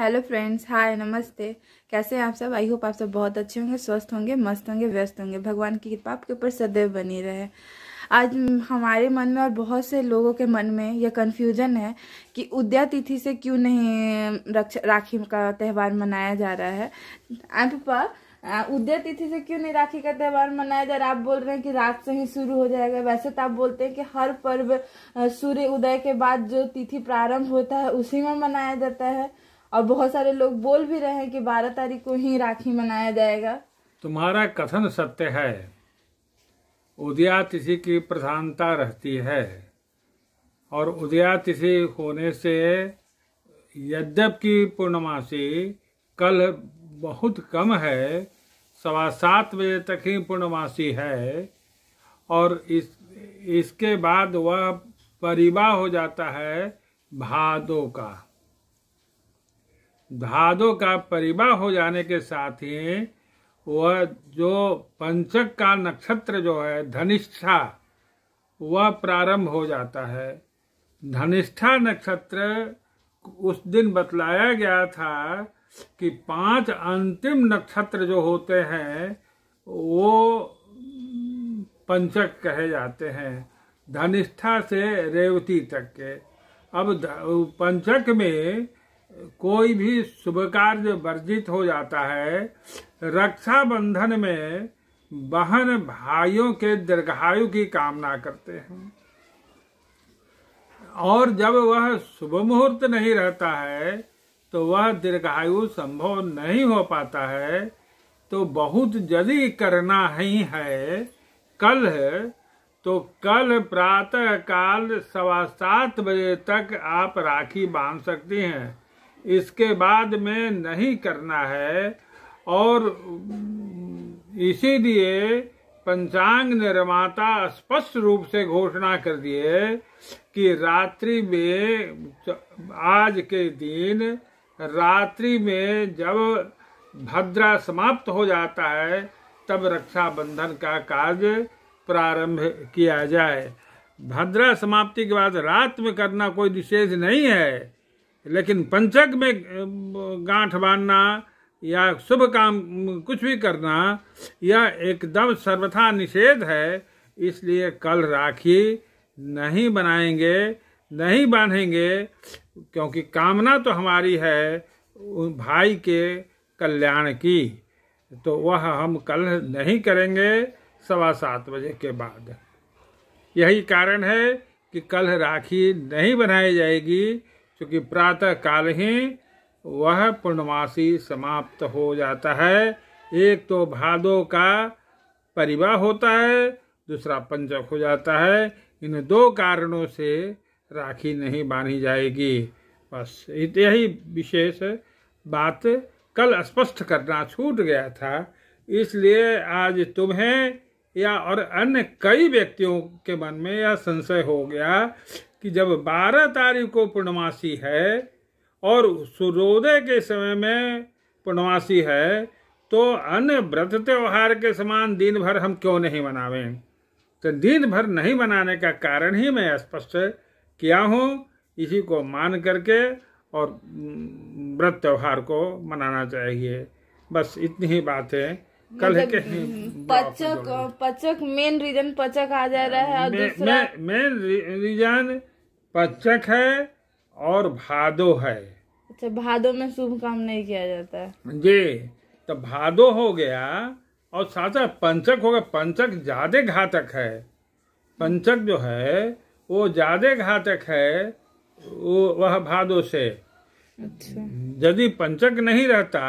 Hello friends hi नमस्ते कैसे हैं आप सब आई होप आप सब बहुत अच्छे होंगे स्वस्थ होंगे मस्त होंगे व्यस्त होंगे भगवान की कृपा आपके ऊपर सदैव बनी रहे आज हमारे मन में और बहुत से लोगों के मन में यह कन्फ्यूजन है कि उद्या तिथि से क्यों नहीं राखी का त्यौहार मनाया जा रहा है आई पापा उद्या तिथि से क्यों नहीं राखी का त्यौहार मनाया जा रहा आप बोल रहे हैं कि रात से ही शुरू हो जाएगा वैसे तो आप बोलते हैं कि हर पर्व सूर्य उदय के बाद जो तिथि प्रारंभ होता है उसी में मनाया जाता है और बहुत सारे लोग बोल भी रहे हैं कि बारह तारीख को ही राखी मनाया जाएगा तुम्हारा कथन सत्य है उदया तिथि की प्रधानता रहती है और उदया तिथि होने से यद्यप की पूर्णमासी कल बहुत कम है सवा सात बजे तक ही पूर्णमासी है और इस इसके बाद वह परिवाह हो जाता है भादों का धादो का परिवाह हो जाने के साथ ही वह जो पंचक का नक्षत्र जो है धनिष्ठा वह प्रारंभ हो जाता है धनिष्ठा नक्षत्र उस दिन बतलाया गया था कि पांच अंतिम नक्षत्र जो होते हैं वो पंचक कहे जाते हैं धनिष्ठा से रेवती तक के अब पंचक में कोई भी शुभ कार्य वर्जित हो जाता है रक्षाबंधन में बहन भाइयों के दीर्घायु की कामना करते हैं और जब वह शुभ मुहूर्त नहीं रहता है तो वह दीर्घायु संभव नहीं हो पाता है तो बहुत जल्दी करना ही है कल है, तो कल प्रातः काल सवा सात बजे तक आप राखी बांध सकती हैं इसके बाद में नहीं करना है और इसीलिए पंचांग निर्माता स्पष्ट रूप से घोषणा कर दिए कि रात्रि में आज के दिन रात्रि में जब भद्रा समाप्त हो जाता है तब रक्षाबंधन का कार्य प्रारंभ किया जाए भद्रा समाप्ति के बाद रात में करना कोई विशेष नहीं है लेकिन पंचक में गांठ बांधना या शुभ काम कुछ भी करना यह एकदम सर्वथा निषेध है इसलिए कल राखी नहीं बनाएंगे नहीं बांधेंगे क्योंकि कामना तो हमारी है भाई के कल्याण की तो वह हम कल नहीं करेंगे सवा सात बजे के बाद यही कारण है कि कल राखी नहीं बनाई जाएगी क्योंकि प्रातः काल ही वह पूर्णमासी समाप्त हो जाता है एक तो भादो का परिवाह होता है दूसरा पंचक हो जाता है इन दो कारणों से राखी नहीं बांधी जाएगी बस यही विशेष बात कल स्पष्ट करना छूट गया था इसलिए आज तुम्हें या और अन्य कई व्यक्तियों के मन में यह संशय हो गया कि जब बारह तारीख को पूर्णमासी है और सूर्योदय के समय में पूर्णमासी है तो अन्य व्रत त्योहार के समान दिन भर हम क्यों नहीं मनावें तो दिन भर नहीं मनाने का कारण ही मैं स्पष्ट किया हूँ इसी को मान करके और व्रत त्योहार को मनाना चाहिए बस इतनी ही बात है कल है मतलब पचक पचक मेन रीजन पचक आ जा रहा है मेन रीजन पच्चक है और भादो है अच्छा भादो में शुभ काम नहीं किया जाता है जी तो भादो हो गया और साथ साथ पंचक हो गया पंचक ज्यादा घातक है पंचक जो है वो ज्यादा घातक है वो वह भादो से अच्छा। यदि पंचक नहीं रहता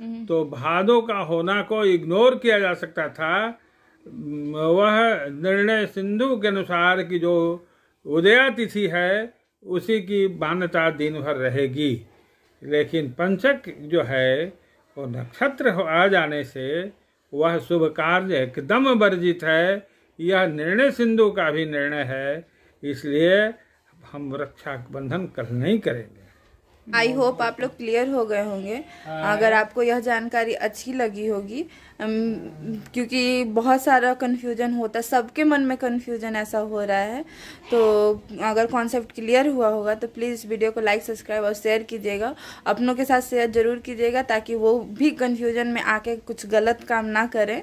हम्म। तो भादो का होना को इग्नोर किया जा सकता था वह निर्णय सिंधु के अनुसार की जो उदया तिथि है उसी की मान्यता दिन भर रहेगी लेकिन पंचक जो है वो नक्षत्र आ जाने से वह शुभ कार्य एकदम वर्जित है यह निर्णय सिंधु का भी निर्णय है इसलिए हम रक्षा बंधन कल कर नहीं करेंगे आई होप आप लोग क्लियर हो गए होंगे हाँ। अगर आपको यह जानकारी अच्छी लगी होगी क्योंकि बहुत सारा कन्फ्यूजन होता है सबके मन में कन्फ्यूजन ऐसा हो रहा है तो अगर कॉन्सेप्ट क्लियर हुआ होगा तो प्लीज़ इस वीडियो को लाइक सब्सक्राइब और शेयर कीजिएगा अपनों के साथ शेयर ज़रूर कीजिएगा ताकि वो भी कन्फ्यूजन में आके कुछ गलत काम ना करें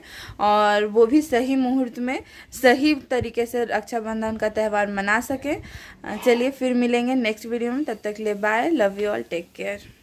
और वो भी सही मुहूर्त में सही तरीके से रक्षाबंधन का त्यौहार मना सकें चलिए फिर मिलेंगे नेक्स्ट वीडियो में तब तक ले bye love you all take care